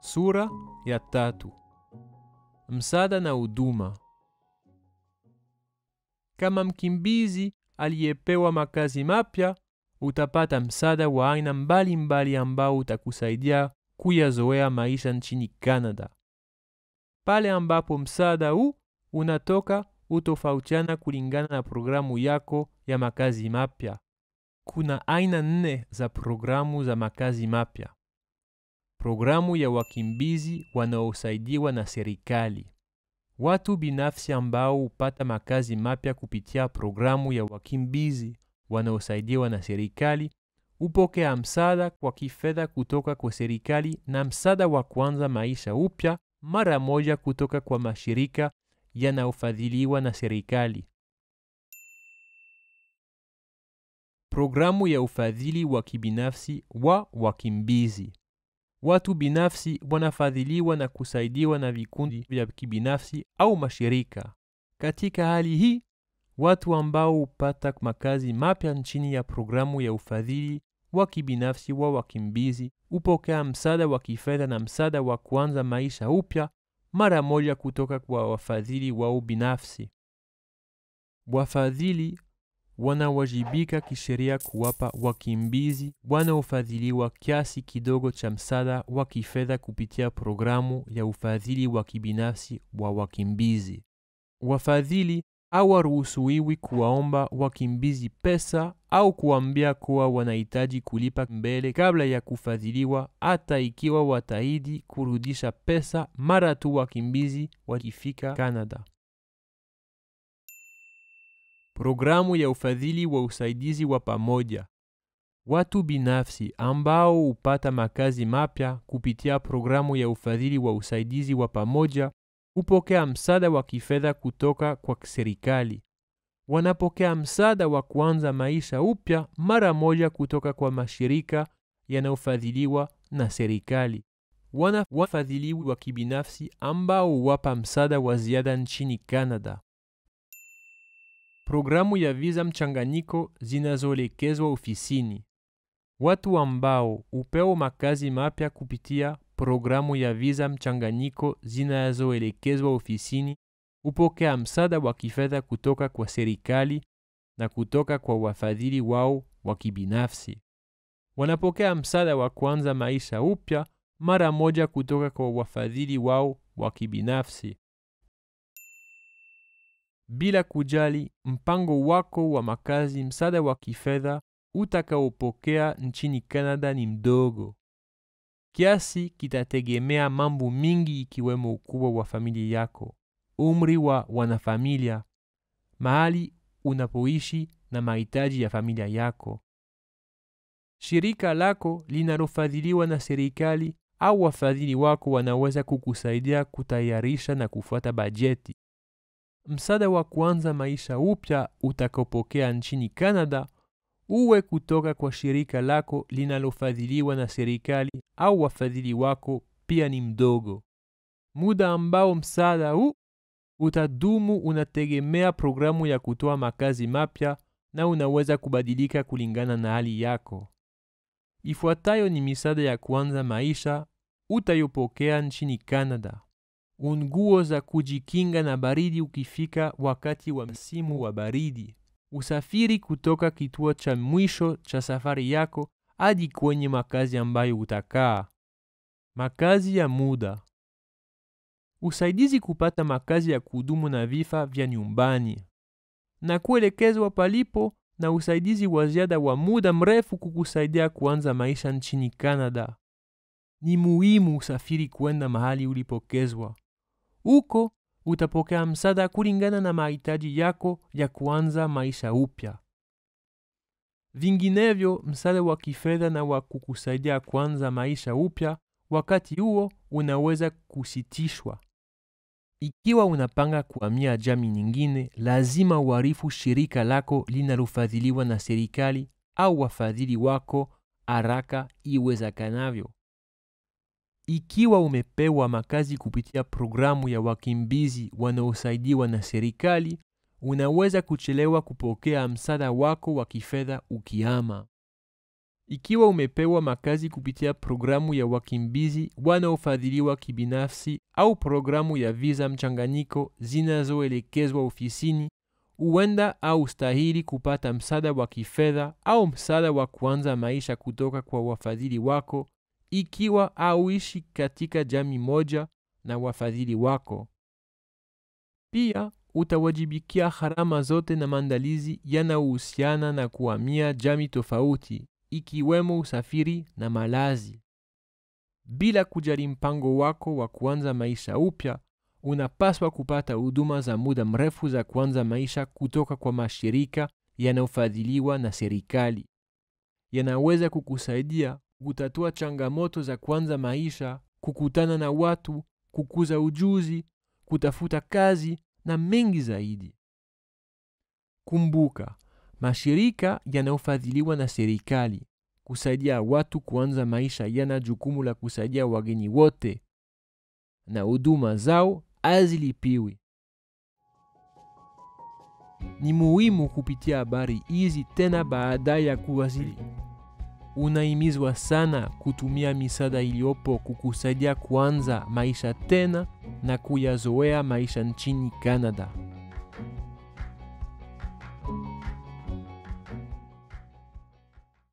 Sura ya tatu. Msaada na huduma. Kama mkimbizi aliyepewa makazi mapya, utapata msaada wa aina mbalimbali ambao utakusaidia kuyazoea maisha nchini Canada. Pale ambapo msaada huu unatoka, utofautiana kulingana na programu yako ya makazi mapya kuna aina nne za programu za makazi mapya: programu ya wakimbizi wanaosaidiwa na serikali, watu binafsi ambao hupata makazi mapya kupitia programu ya wakimbizi wanaosaidiwa na serikali hupokea msaada kwa kifedha kutoka kwa serikali na msaada wa kuanza maisha upya mara moja kutoka kwa mashirika yanayofadhiliwa na serikali. programu ya ufadhili wa kibinafsi wa wakimbizi. Watu binafsi wanafadhiliwa na kusaidiwa na vikundi vya kibinafsi au mashirika. Katika hali hii, watu ambao hupata makazi mapya chini ya programu ya ufadhili wa kibinafsi wa wakimbizi hupokea msaada wa kifedha na msaada wa kuanza maisha upya mara moja kutoka kwa wafadhili wao binafsi. Wafadhili wanawajibika kisheria kuwapa wakimbizi wanaofadhiliwa kiasi kidogo cha msaada wa kifedha kupitia programu ya ufadhili wa kibinafsi wa wakimbizi. Wafadhili hawaruhusiwi kuwaomba wakimbizi pesa au kuambia kuwa wanahitaji kulipa mbele kabla ya kufadhiliwa, hata ikiwa wataahidi kurudisha pesa mara tu wakimbizi wakifika Kanada. Programu ya ufadhili wa usaidizi wa pamoja. Watu binafsi ambao hupata makazi mapya kupitia programu ya ufadhili wa usaidizi wa pamoja hupokea msaada wa kifedha kutoka kwa serikali. Wanapokea msaada wa kuanza maisha upya mara moja kutoka kwa mashirika yanayofadhiliwa na serikali. Wana wafadhili wa kibinafsi ambao huwapa msaada wa ziada nchini Canada. Programu ya visa mchanganyiko zinazoelekezwa ofisini. Watu ambao upeo makazi mapya kupitia programu ya visa mchanganyiko zinazoelekezwa ofisini upokea msaada wa kifedha kutoka kwa serikali na kutoka kwa wafadhili wao wa kibinafsi. Wanapokea msaada wa kuanza maisha upya mara moja kutoka kwa wafadhili wao wa kibinafsi bila kujali mpango wako wa makazi, msaada wa kifedha utakaopokea nchini Canada ni mdogo. Kiasi kitategemea mambo mingi, ikiwemo ukubwa wa familia yako, umri wa wanafamilia, mahali unapoishi na mahitaji ya familia yako. Shirika lako linalofadhiliwa na serikali au wafadhili wako wanaweza kukusaidia kutayarisha na kufuata bajeti msaada wa kuanza maisha upya utakopokea nchini Canada uwe kutoka kwa shirika lako linalofadhiliwa na serikali au wafadhili wako pia ni mdogo. Muda ambao msaada huu utadumu unategemea programu ya kutoa makazi mapya na unaweza kubadilika kulingana na hali yako. Ifuatayo ni misaada ya kuanza maisha utayopokea nchini Canada nguo za kujikinga na baridi ukifika wakati wa msimu wa baridi. Usafiri kutoka kituo cha mwisho cha safari yako hadi kwenye makazi ambayo utakaa. Makazi ya muda. Usaidizi kupata makazi ya kudumu na vifaa vya nyumbani na kuelekezwa palipo na usaidizi wa ziada wa muda mrefu kukusaidia kuanza maisha nchini Canada. Ni muhimu usafiri kwenda mahali ulipokezwa. Huko utapokea msaada kulingana na mahitaji yako ya kuanza maisha upya. Vinginevyo, msaada wa kifedha na wa kukusaidia kuanza maisha upya wakati huo unaweza kusitishwa. Ikiwa unapanga kuhamia jamii nyingine, lazima uarifu shirika lako linalofadhiliwa na serikali au wafadhili wako haraka iwezekanavyo. Ikiwa umepewa makazi kupitia programu ya wakimbizi wanaosaidiwa na serikali, unaweza kuchelewa kupokea msaada wako wa kifedha ukiama Ikiwa umepewa makazi kupitia programu ya wakimbizi wanaofadhiliwa kibinafsi au programu ya visa mchanganyiko zinazoelekezwa ofisini, huenda au stahili kupata msaada wa kifedha au msaada wa kuanza maisha kutoka kwa wafadhili wako ikiwa auishi katika jamii moja na wafadhili wako. Pia utawajibikia gharama zote na maandalizi yanayohusiana na kuhamia jamii tofauti, ikiwemo usafiri na malazi. Bila kujali mpango wako wa kuanza maisha upya, unapaswa kupata huduma za muda mrefu za kuanza maisha kutoka kwa mashirika yanayofadhiliwa na serikali. Yanaweza kukusaidia kutatua changamoto za kwanza maisha, kukutana na watu, kukuza ujuzi, kutafuta kazi na mengi zaidi. Kumbuka, mashirika yanayofadhiliwa na serikali kusaidia watu kuanza maisha yana jukumu la kusaidia wageni wote na huduma zao hazilipiwi. Ni muhimu kupitia habari hizi tena baada ya kuwasili unahimizwa sana kutumia misaada iliyopo kukusaidia kuanza maisha tena na kuyazoea maisha nchini Canada.